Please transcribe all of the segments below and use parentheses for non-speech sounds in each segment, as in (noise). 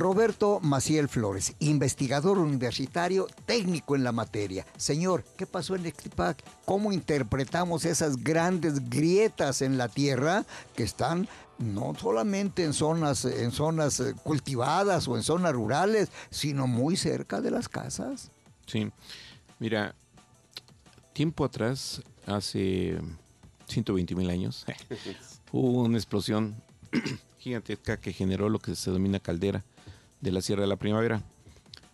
Roberto Maciel Flores, investigador universitario, técnico en la materia. Señor, ¿qué pasó en Ixtipac? ¿Cómo interpretamos esas grandes grietas en la tierra que están no solamente en zonas, en zonas eh, cultivadas o en zonas rurales, sino muy cerca de las casas? Sí, mira, tiempo atrás, hace 120 mil años, (laughs) hubo una explosión (clears throat) gigantesca que generó lo que se denomina caldera de la Sierra de la Primavera.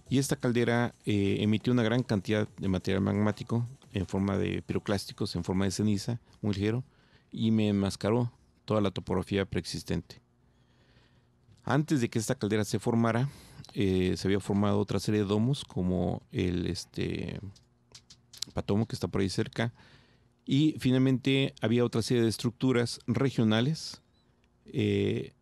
Y esta caldera eh, emitió una gran cantidad de material magmático en forma de piroclásticos, en forma de ceniza, muy ligero, y me enmascaró toda la topografía preexistente. Antes de que esta caldera se formara, eh, se había formado otra serie de domos, como el este, Patomo, que está por ahí cerca, y finalmente había otra serie de estructuras regionales eh,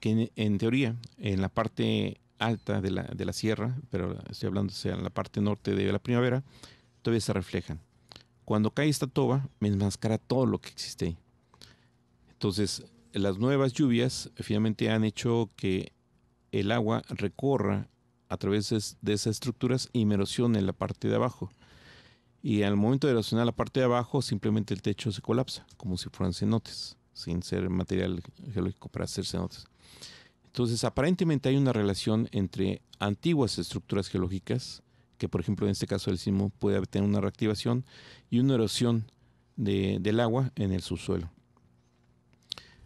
que en, teoría, en la parte alta de la, sierra, pero estoy hablando, sea, en la parte norte de la primavera, todavía se reflejan. Cuando cae esta toba, me enmascara todo lo que existe ahí. Entonces, las nuevas lluvias finalmente han hecho que el agua recorra a través de esas estructuras y me erosione la parte de abajo. Y al momento de erosionar la parte de abajo, simplemente el techo se colapsa, como si fueran cenotes sin ser material geológico para hacerse notas. Entonces, aparentemente hay una relación entre antiguas estructuras geológicas, que por ejemplo en este caso el sismo puede tener una reactivación, y una erosión del agua en el subsuelo.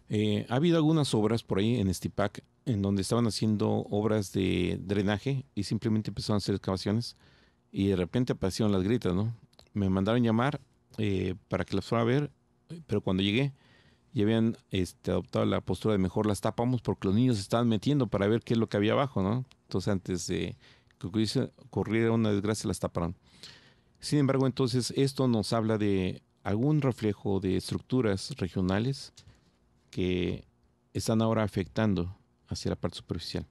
Eh, ha habido algunas obras por ahí en Estipac en donde estaban haciendo obras de drenaje y simplemente empezaron a hacer excavaciones y de repente aparecieron las gritas, ¿no? Me mandaron llamar eh, para que las fuera a ver, pero cuando llegué y habían este, adoptado la postura de mejor las tapamos porque los niños se estaban metiendo para ver qué es lo que había abajo, ¿no? Entonces antes de que ocurriera una desgracia las taparon. Sin embargo, entonces esto nos habla de algún reflejo de estructuras regionales que están ahora afectando hacia la parte superficial.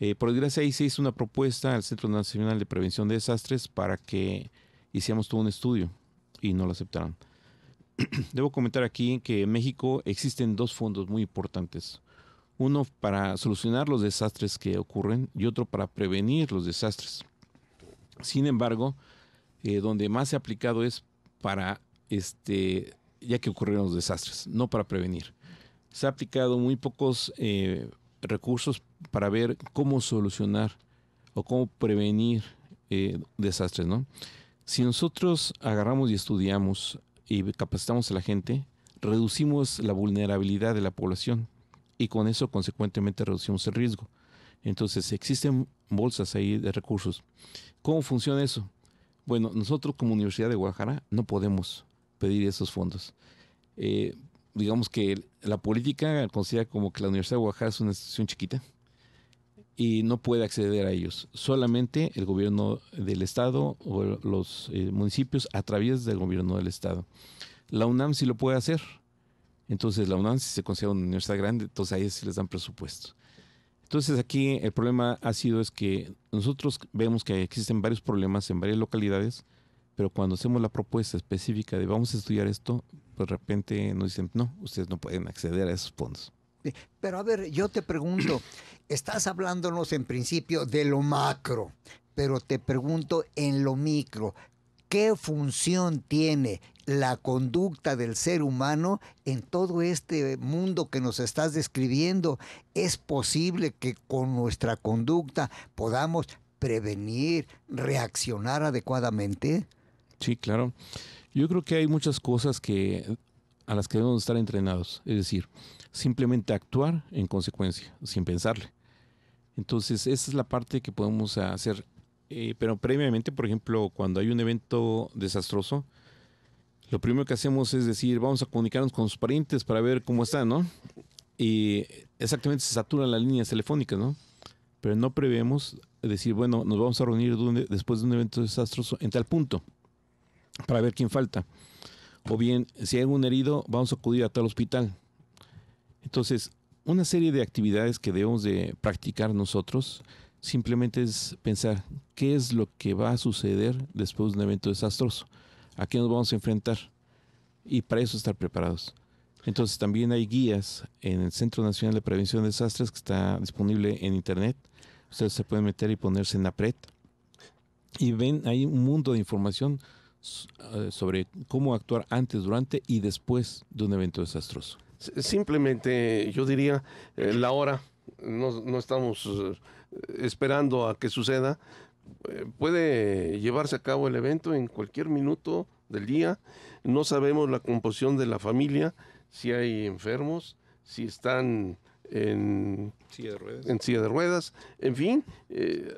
Eh, por desgracia, ahí se hizo una propuesta al Centro Nacional de Prevención de Desastres para que hiciéramos todo un estudio y no lo aceptaron. (clears throat) debo comentar aquí que en México existen dos fondos muy importantes. Uno para solucionar los desastres que ocurren y otro para prevenir los desastres. Sin embargo, eh, donde más se ha aplicado es para, este, ya que ocurrieron los desastres, no para prevenir. Se ha aplicado muy pocos eh, recursos para ver cómo solucionar o cómo prevenir eh, desastres, ¿no? Si nosotros agarramos y estudiamos y capacitamos a la gente, reducimos la vulnerabilidad de la población y con eso consecuentemente reducimos el riesgo. Entonces existen bolsas ahí de recursos. ¿Cómo funciona eso? Bueno, nosotros como Universidad de Guajara no podemos pedir esos fondos. Eh, digamos que la política considera como que la Universidad de Guajara es una institución chiquita y no puede acceder a ellos. Solamente el gobierno del estado o los eh, municipios a través del gobierno del estado. La UNAM sí lo puede hacer. Entonces la UNAM si se considera una universidad grande, entonces ahí ellos sí les dan presupuesto. Entonces aquí el problema ha sido es que nosotros vemos que existen varios problemas en varias localidades, pero cuando hacemos la propuesta específica de vamos a estudiar esto, pues de repente nos dicen, no, ustedes no pueden acceder a esos fondos. Este, pero a ver, yo te pregunto, (clears throat) estás hablándonos en principio de lo macro, pero te pregunto en lo micro, ¿qué función tiene la conducta del ser humano en todo este mundo que nos estás describiendo? ¿Es posible que con nuestra conducta podamos prevenir, reaccionar adecuadamente? Sí, claro. Yo creo que hay muchas cosas que a las que debemos estar entrenados, es decir, simplemente actuar en consecuencia, sin pensarle. Entonces, esa es la parte que podemos hacer. Eh, pero previamente, por ejemplo, cuando hay un evento desastroso, lo primero que hacemos es decir, vamos a comunicarnos con sus parientes para ver cómo están, ¿no? Y exactamente se saturan las líneas telefónicas, ¿no? Pero no prevemos decir, bueno, nos vamos a reunir e, después de un evento desastroso en tal punto, para ver quién falta o bien si hay algún herido, vamos a acudir a tal hospital. Entonces, una serie de actividades que debemos de practicar nosotros simplemente es pensar qué es lo que va a suceder después de un evento desastroso, a qué nos vamos a enfrentar y para eso estar preparados. Entonces también hay guías en el Centro Nacional de Prevención de Desastres que está disponible en internet. Ustedes se pueden meter y ponerse en APRED y ven, hay un mundo de información eh, sobre cómo actuar antes, durante y después de un evento desastroso? Simplemente yo diría eh, la hora. No, estamos eh, esperando a que suceda. Puede llevarse a cabo el evento en cualquier minuto del día. No sabemos la composición de la familia, si hay enfermos, si están en silla de ruedas. En, en fin,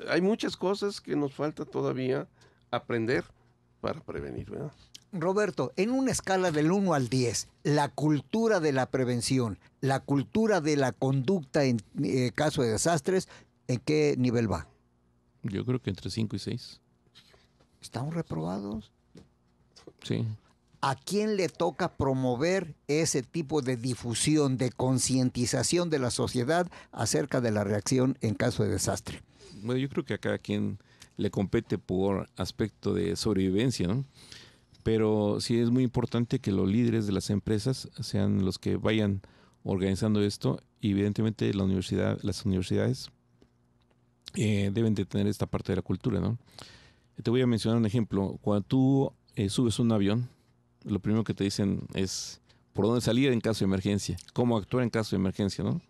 hay muchas cosas que nos falta todavía aprender para prevenir. ¿verdad? Roberto, en una escala del 1 al 10, la cultura de la prevención, la cultura de la conducta en eh, caso de desastres, ¿en qué nivel va? Yo creo que entre 5 y 6. ¿Estamos reprobados? Sí. ¿A quién le toca promover ese tipo de difusión, de concientización de la sociedad acerca de la reacción en caso de desastre? Bueno, yo creo que a cada quien le compete por aspecto de sobrevivencia, ¿no? Pero sí es muy importante que los líderes de las empresas sean los que vayan organizando esto y evidentemente la universidad, las universidades eh, deben de tener esta parte de la cultura, ¿no? Te voy a mencionar un ejemplo. Cuando tú eh, subes un avión, lo primero que te dicen es por dónde salir en caso de emergencia, cómo actuar en caso de emergencia, ¿no?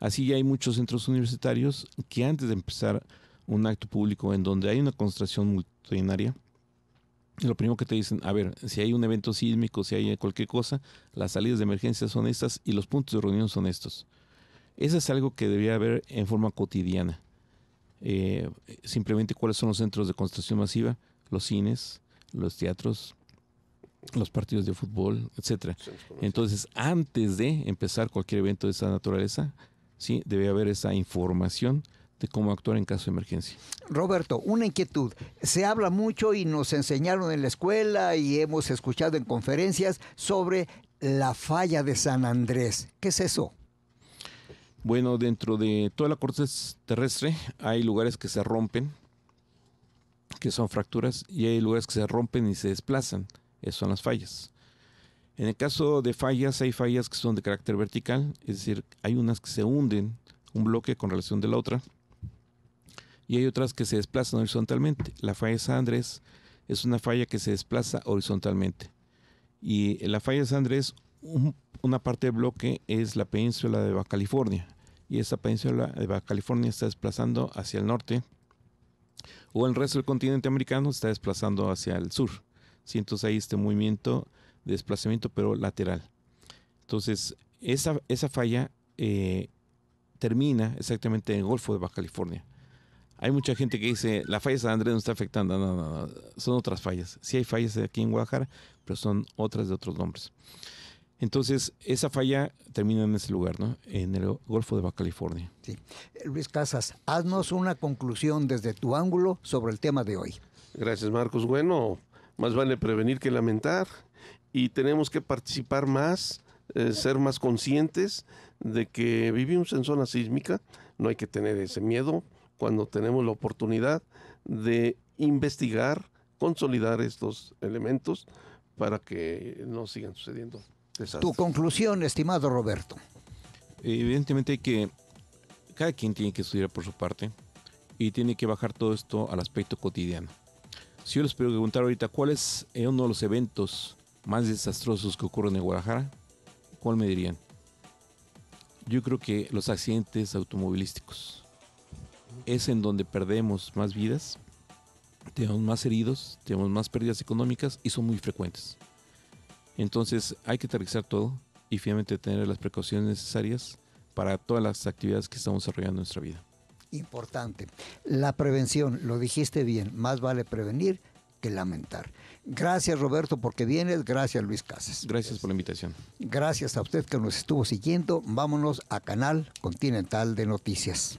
Así ya hay muchos centros universitarios que antes de empezar un acto público en donde hay una concentración multitudinaria, lo primero que te dicen, a ver, si hay un evento sísmico, si hay cualquier cosa, las salidas de emergencia son estas y los puntos de reunión son estos. Eso es algo que debería haber en forma cotidiana. Eh, simplemente cuáles son los centros de concentración masiva, los cines, los teatros, los partidos de fútbol, etcétera. Entonces, antes de empezar cualquier evento de esa naturaleza, sí, debe haber esa información de cómo actuar en caso de emergencia. Roberto, una inquietud. Se habla mucho y nos enseñaron en la escuela y hemos escuchado en conferencias sobre la falla de San Andrés. ¿Qué es eso? Bueno, dentro de toda la corteza terrestre hay lugares que se rompen, que son fracturas, y hay lugares que se rompen y se desplazan. Esas son las fallas. En el caso de fallas, hay fallas que son de carácter vertical, es decir, hay unas que se hunden un bloque con relación de la otra, y hay otras que se desplazan horizontalmente. La falla San Andrés es una falla que se desplaza horizontalmente. Y la falla San Andrés, una parte del bloque es la península de Baja California. Y esa península de Baja California está desplazando hacia el norte. O el resto del continente americano está desplazando hacia el sur. Sí, entonces hay este movimiento de desplazamiento, pero lateral. Entonces, esa, esa falla eh, termina exactamente en el Golfo de Baja California. Hay mucha gente que dice, la falla de San Andrés no está afectando. No, no, son otras fallas. Sí hay fallas aquí en Guadalajara, pero son otras de otros nombres. Entonces, esa falla termina en ese lugar, ¿no? En el Golfo de Baja California. Sí. Luis Casas, haznos una conclusión desde tu ángulo sobre el tema de hoy. Gracias, Marcos. Bueno, más vale prevenir que lamentar y tenemos que participar más, eh, ser más conscientes de que vivimos en zona sísmica, no hay que tener ese miedo, cuando tenemos la oportunidad de investigar, consolidar estos elementos para que no sigan sucediendo Tu conclusión, estimado Roberto. Evidentemente que cada quien tiene que estudiar por su parte y tiene que bajar todo esto al aspecto cotidiano. Si yo les preguntar ahorita cuál es uno de los eventos más desastrosos que ocurren en Guadalajara, ¿cuál me dirían? Yo creo que los accidentes automovilísticos es en donde perdemos más vidas, tenemos más heridos, tenemos más pérdidas económicas y son muy frecuentes. Entonces hay que aterrizar todo y finalmente tener las precauciones necesarias para todas las actividades que estamos desarrollando en nuestra vida. Importante. La prevención, lo dijiste bien, más vale prevenir que lamentar. Gracias Roberto porque vienes, gracias Luis Casas. Gracias por la invitación. Gracias a usted que nos estuvo siguiendo. Vámonos a Canal Continental de Noticias.